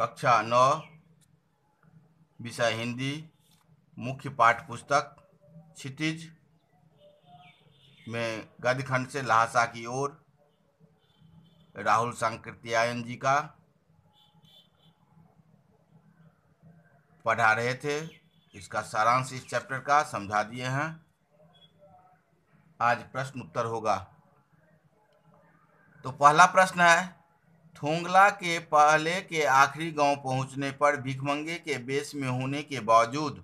कक्षा नौ विषय हिंदी मुख्य पाठ पुस्तक क्षितिज में गदखंड से लहासा की ओर राहुल संकृत्यायन जी का पढ़ा रहे थे इसका सारांश इस चैप्टर का समझा दिए हैं आज प्रश्न उत्तर होगा तो पहला प्रश्न है थोंगला के पहले के आखिरी गांव पहुंचने पर भिखमंगे के बेस में होने के बावजूद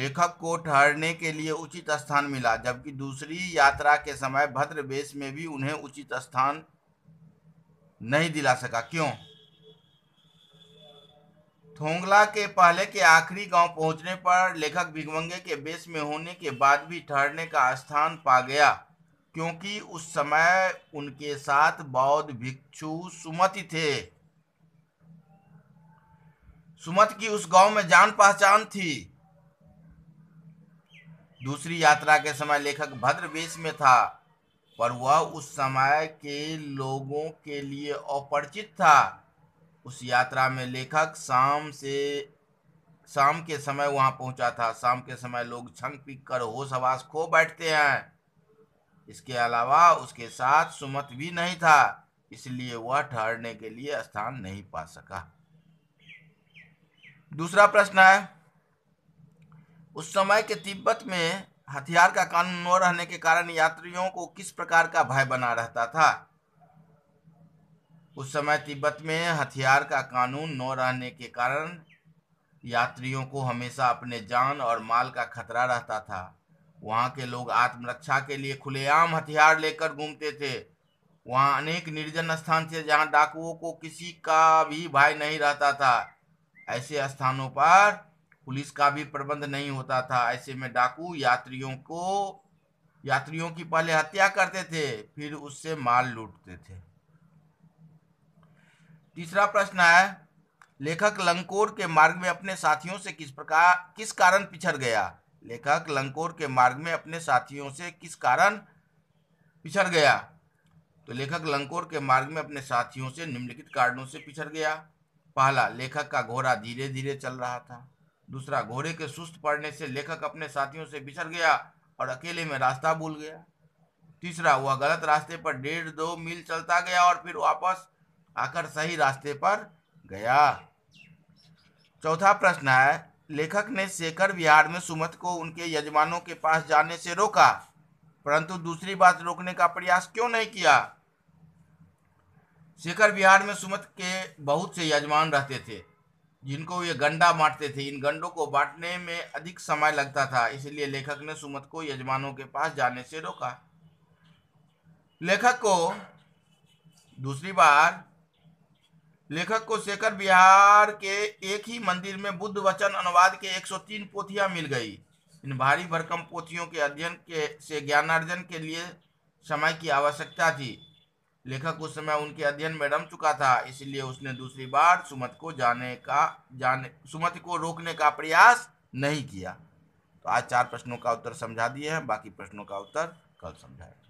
लेखक को ठहरने के लिए उचित स्थान मिला जबकि दूसरी यात्रा के समय भद्र बेस में भी उन्हें उचित स्थान नहीं दिला सका क्यों थोंगला के पहले के आखिरी गांव पहुंचने पर लेखक भिगमंगे के बेस में होने के बाद भी ठहरने का स्थान पा गया क्योंकि उस समय उनके साथ बौद्ध भिक्षु सुमति थे सुमत की उस गांव में जान पहचान थी दूसरी यात्रा के समय लेखक भद्र वेश में था पर वह उस समय के लोगों के लिए अपरिचित था उस यात्रा में लेखक शाम से शाम के समय वहां पहुंचा था शाम के समय लोग छंग पीक कर होश आवास खो बैठते हैं इसके अलावा उसके साथ सुमत भी नहीं था इसलिए वह ठहरने के लिए स्थान नहीं पा सका दूसरा प्रश्न है उस समय के तिब्बत में हथियार का कानून न रहने के कारण यात्रियों को किस प्रकार का भय बना रहता था उस समय तिब्बत में हथियार का कानून न रहने के कारण यात्रियों को हमेशा अपने जान और माल का खतरा रहता था वहाँ के लोग आत्मरक्षा के लिए खुलेआम हथियार लेकर घूमते थे वहाँ अनेक निर्जन स्थान थे जहाँ डाकुओं को किसी का भी भाई नहीं रहता था ऐसे स्थानों पर पुलिस का भी प्रबंध नहीं होता था ऐसे में डाकू यात्रियों को यात्रियों की पहले हत्या करते थे फिर उससे माल लूटते थे तीसरा प्रश्न है लेखक लंकोर के मार्ग में अपने साथियों से किस प्रकार किस कारण पिछड़ गया लेखक लंकोर के मार्ग में अपने साथियों से किस कारण पिछड़ गया तो लेखक लंकोर के मार्ग में अपने साथियों से निम्नलिखित कारणों से पिछड़ गया पहला लेखक का घोड़ा धीरे धीरे चल रहा था दूसरा घोड़े के सुस्त पड़ने से लेखक अपने साथियों से बिछड़ गया और अकेले में रास्ता भूल गया तीसरा वह गलत रास्ते पर डेढ़ दो मील चलता गया और फिर वापस आकर सही रास्ते पर गया चौथा प्रश्न है लेखक ने शेखर विहार में सुमत को उनके यजमानों के पास जाने से रोका परंतु दूसरी बात रोकने का प्रयास क्यों नहीं किया शेखर विहार में सुमत के बहुत से यजमान रहते थे जिनको ये गंडा बांटते थे इन गंडों को बांटने में अधिक समय लगता था इसलिए लेखक ने सुमत को यजमानों के पास जाने से रोका लेखक को दूसरी बार लेखक को शेखर बिहार के एक ही मंदिर में बुद्ध वचन अनुवाद के 103 पोथियां मिल गई इन भारी भरकम पोथियों के अध्ययन के से ज्ञानार्जन के लिए समय की आवश्यकता थी लेखक उस समय उनके अध्ययन में रम चुका था इसलिए उसने दूसरी बार सुमत को जाने का जाने सुमत को रोकने का प्रयास नहीं किया तो आज चार प्रश्नों का उत्तर समझा दिए हैं बाकी प्रश्नों का उत्तर कल समझाएंगे